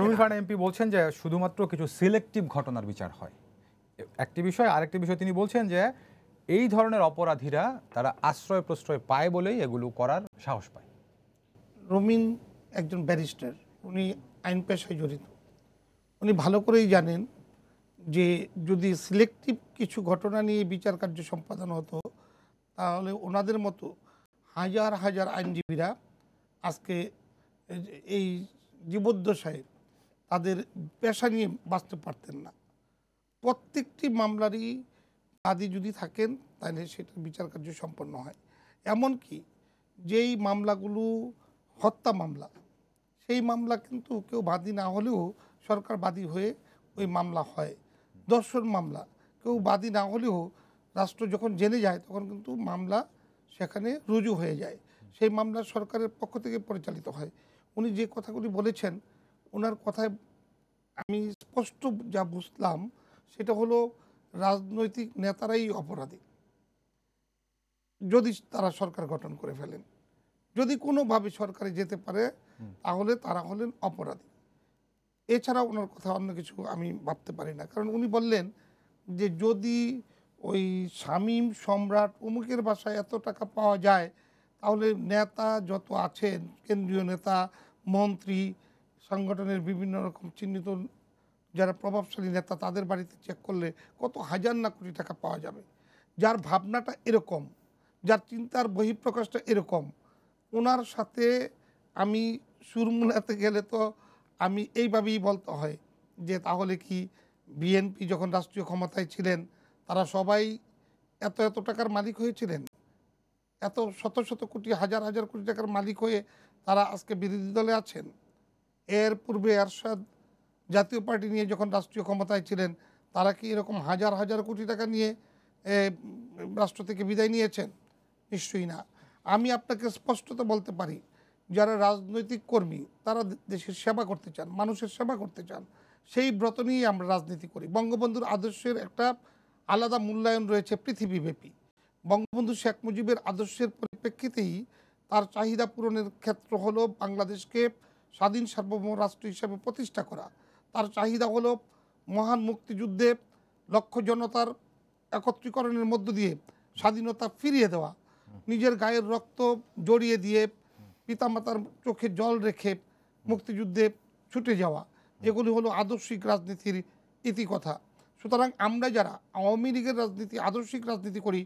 রুমি খান MP বলছেন যে শুধুমাত্র কিছু সিলেক্টিভ ঘটনার বিচার হয় একটি বিষয় আরেকটি বিষয় তিনি বলছেন যে এই ধরনের অপরাধীরা তারা আশ্রয় প্রশ্রয় পায় বলেই এগুলো করার সাহস পায় রুমিন একজন ব্যারিস্টার উনি আইন পেশায় জড়িত উনি ভালো করেই জানেন যে যদি সিলেক্টিভ কিছু ঘটনা নিয়ে বিচার কার্য সম্পাদন হতো তাহলে ওনাদের মতো হাজার হাজার আইনজীবীরা আজকে এই জীবদ্দশায় তাদের পেশা নিয়ে বাঁচতে পারতেন না প্রত্যেকটি মামলারই বাদী যদি থাকেন তাহলে সেটা বিচার কার্য সম্পন্ন হয় এমনকি যেই মামলাগুলো হত্যা মামলা সেই মামলা কিন্তু কেউ বাদী না হলেও সরকার বাদী হয়ে ওই মামলা হয় দর্শন মামলা কেউ বাদী না হলেও রাষ্ট্র যখন জেনে যায় তখন কিন্তু মামলা সেখানে রুজু হয়ে যায় সেই মামলা সরকারের পক্ষ থেকে পরিচালিত হয় উনি যে কথাগুলি বলেছেন ওনার কথায় আমি স্পষ্ট যা বুঝলাম সেটা হলো রাজনৈতিক নেতারাই অপরাধী যদি তারা সরকার গঠন করে ফেলেন যদি কোনোভাবে সরকারে যেতে পারে তাহলে তারা হলেন অপরাধী এছাড়া ওনার কথা অন্য কিছু আমি ভাবতে পারি না কারণ উনি বললেন যে যদি ওই শামীম সম্রাট অমুকের বাসায় এত টাকা পাওয়া যায় তাহলে নেতা যত আছেন কেন্দ্রীয় নেতা মন্ত্রী সংগঠনের বিভিন্ন রকম চিহ্নিত যারা প্রভাবশালী নেতা তাদের বাড়িতে চেক করলে কত হাজার না কোটি টাকা পাওয়া যাবে যার ভাবনাটা এরকম যার চিন্তার বহিঃপ্রকাশটা এরকম ওনার সাথে আমি সুর গেলে তো আমি এইভাবেই বলতে হয় যে তাহলে কি বিএনপি যখন রাষ্ট্রীয় ক্ষমতায় ছিলেন তারা সবাই এত এত টাকার মালিক হয়েছিলেন এত শত শত কোটি হাজার হাজার কোটি টাকার মালিক হয়ে তারা আজকে বিরোধী দলে আছেন এর পূর্বে এরশাদ জাতীয় পার্টি নিয়ে যখন রাষ্ট্রীয় ক্ষমতায় ছিলেন তারা কি এরকম হাজার হাজার কোটি টাকা নিয়ে রাষ্ট্র থেকে বিদায় নিয়েছেন নিশ্চয়ই না আমি আপনাকে স্পষ্টত বলতে পারি যারা রাজনৈতিক কর্মী তারা দেশের সেবা করতে চান মানুষের সেবা করতে চান সেই ব্রত নিয়েই আমরা রাজনীতি করি বঙ্গবন্ধুর আদর্শের একটা আলাদা মূল্যায়ন রয়েছে পৃথিবীব্যাপী বঙ্গবন্ধু শেখ মুজিবের আদর্শের পরিপ্রেক্ষিতেই তার চাহিদা পূরণের ক্ষেত্র হলো বাংলাদেশকে স্বাধীন সার্বভৌম রাষ্ট্র হিসেবে প্রতিষ্ঠা করা তার চাহিদা হল মহান মুক্তিযুদ্ধে লক্ষ জনতার একত্রীকরণের মধ্য দিয়ে স্বাধীনতা ফিরিয়ে দেওয়া নিজের গায়ের রক্ত জড়িয়ে দিয়ে পিতামাতার চোখে জল রেখে মুক্তিযুদ্ধে ছুটে যাওয়া এগুলি হলো আদর্শিক রাজনীতির ইতিকথা সুতরাং আমরা যারা আওয়ামী লীগের রাজনীতি আদর্শিক রাজনীতি করি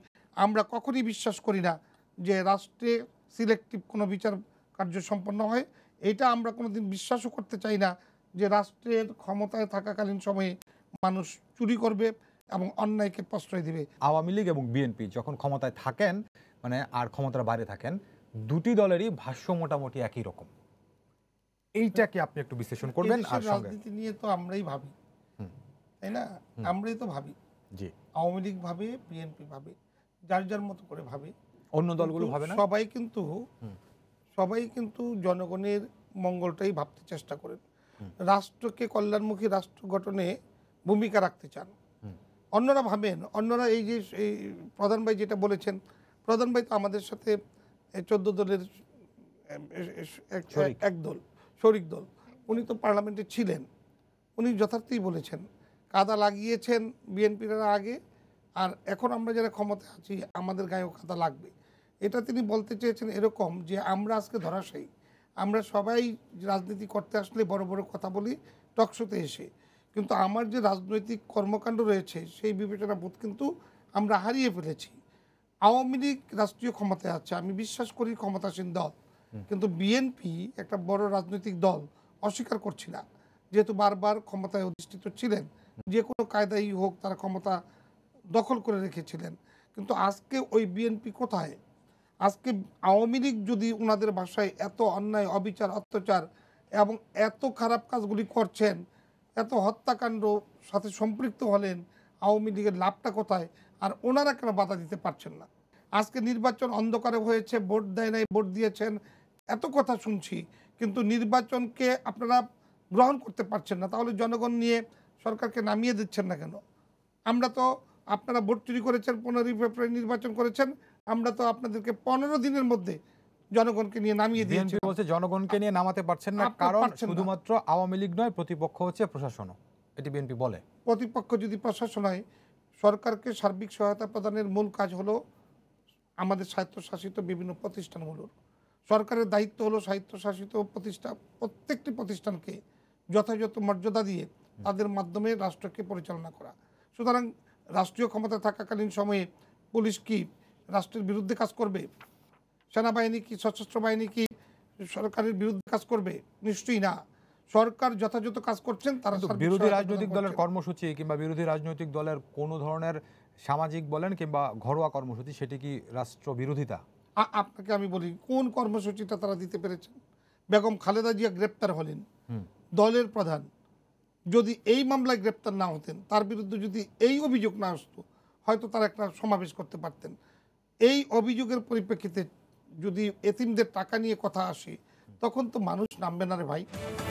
আমরা কখনই বিশ্বাস করি না যে রাষ্ট্রে সিলেক্টিভ কোনো বিচার কার্য সম্পন্ন হয় এটা আমরা কোনোদিন বিশ্বাসও করতে চাই না যে রাষ্ট্রের ক্ষমতায় থাকাকালীন সময়ে মানুষ চুরি করবে এবং অন্যায়কে প্রশ্রয় দিবে আওয়ামী লীগ এবং বিএনপি যখন ক্ষমতায় থাকেন মানে আর ক্ষমতার বাইরে থাকেন দুটি দলেরই ভাষ্য মোটামুটি একই রকম এইটাকে আপনি একটু বিশ্লেষণ করবেন আর রাজনীতি নিয়ে তো আমরাই ভাবি তাই না আমরাই তো ভাবি জি আওয়ামী লীগ ভাবে বিএনপি ভাবে যার যার মতো করে ভাবে অন্য দলগুলো ভাবে না সবাই কিন্তু সবাই কিন্তু জনগণের মঙ্গলটাই ভাবতে চেষ্টা করেন রাষ্ট্রকে কল্যাণমুখী রাষ্ট্র গঠনে ভূমিকা রাখতে চান অন্যরা ভাবেন অন্যরা এই যে এই প্রধান ভাই যেটা বলেছেন প্রধান ভাই তো আমাদের সাথে চোদ্দ দলের এক দল শরিক দল উনি তো পার্লামেন্টে ছিলেন উনি যথার্থই বলেছেন কাদা লাগিয়েছেন বিএনপিরা আগে আর এখন আমরা যারা ক্ষমতা আছি আমাদের গায়েও কাদা লাগবে এটা তিনি বলতে চেয়েছেন এরকম যে আমরা আজকে ধরাশায়ী আমরা সবাই রাজনীতি করতে আসলে বড় বড় কথা বলি টকশোতে এসে কিন্তু আমার যে রাজনৈতিক কর্মকাণ্ড রয়েছে সেই বিবেচনা বোধ কিন্তু আমরা হারিয়ে ফেলেছি আওয়ামী লীগ রাষ্ট্রীয় ক্ষমতায় আছে আমি বিশ্বাস করি ক্ষমতাসীন দল কিন্তু বিএনপি একটা বড় রাজনৈতিক দল অস্বীকার করছি না যেহেতু বারবার ক্ষমতায় অধিষ্ঠিত ছিলেন যে কোনো কায়দাই হোক তারা ক্ষমতা দখল করে রেখেছিলেন কিন্তু আজকে ওই বিএনপি কোথায় আজকে আওয়ামী লীগ যদি ওনাদের ভাষায় এত অন্যায় অবিচার অত্যাচার এবং এত খারাপ কাজগুলি করছেন এত হত্যাকাণ্ড সাথে সম্পৃক্ত হলেন আওয়ামী লীগের লাভটা কোথায় আর ওনারা কেন বাধা দিতে পারছেন না আজকে নির্বাচন অন্ধকারে হয়েছে ভোট দেয় নাই ভোট দিয়েছেন এত কথা শুনছি কিন্তু নির্বাচনকে আপনারা গ্রহণ করতে পারছেন না তাহলে জনগণ নিয়ে সরকারকে নামিয়ে দিচ্ছেন না কেন আমরা তো আপনারা ভোট চুরি করেছেন পনেরোই ফেব্রুয়ারি নির্বাচন করেছেন আমরা তো আপনাদেরকে পনেরো দিনের মধ্যে জনগণকে নিয়ে নামিয়ে দিয়েছি বলছে জনগণকে নিয়ে নামাতে পারছেন না কারণ শুধুমাত্র আওয়ামী লীগ নয় প্রতিপক্ষ হচ্ছে প্রশাসনও এটি বিএনপি বলে প্রতিপক্ষ যদি প্রশাসন হয় সরকারকে সার্বিক সহায়তা প্রদানের মূল কাজ হলো আমাদের স্বায়ত্তশাসিত বিভিন্ন প্রতিষ্ঠানগুলোর সরকারের দায়িত্ব হলো স্বায়ত্তশাসিত প্রতিষ্ঠা প্রত্যেকটি প্রতিষ্ঠানকে যথাযথ মর্যাদা দিয়ে তাদের মাধ্যমে রাষ্ট্রকে পরিচালনা করা সুতরাং রাষ্ট্রীয় ক্ষমতা থাকাকালীন সময়ে পুলিশ কি রাষ্ট্রের বিরুদ্ধে কাজ করবে সেনাবাহিনী কি সশস্ত্র বাহিনী কি সরকারের বিরুদ্ধে কাজ করবে নিশ্চয়ই না সরকার যথাযথ কাজ করছেন তারা বিরোধী রাজনৈতিক দলের কর্মসূচি কিংবা বিরোধী রাজনৈতিক দলের কোনো ধরনের সামাজিক বলেন কিংবা ঘরোয়া কর্মসূচি সেটি কি রাষ্ট্র বিরোধিতা আপনাকে আমি বলি কোন কর্মসূচিটা তারা দিতে পেরেছেন বেগম খালেদা জিয়া গ্রেপ্তার হলেন দলের প্রধান যদি এই মামলায় গ্রেপ্তার না হতেন তার বিরুদ্ধে যদি এই অভিযোগ না আসতো হয়তো তারা একটা সমাবেশ করতে পারতেন এই অভিযোগের পরিপ্রেক্ষিতে যদি এতিমদের টাকা নিয়ে কথা আসে তখন তো মানুষ নামবে না রে ভাই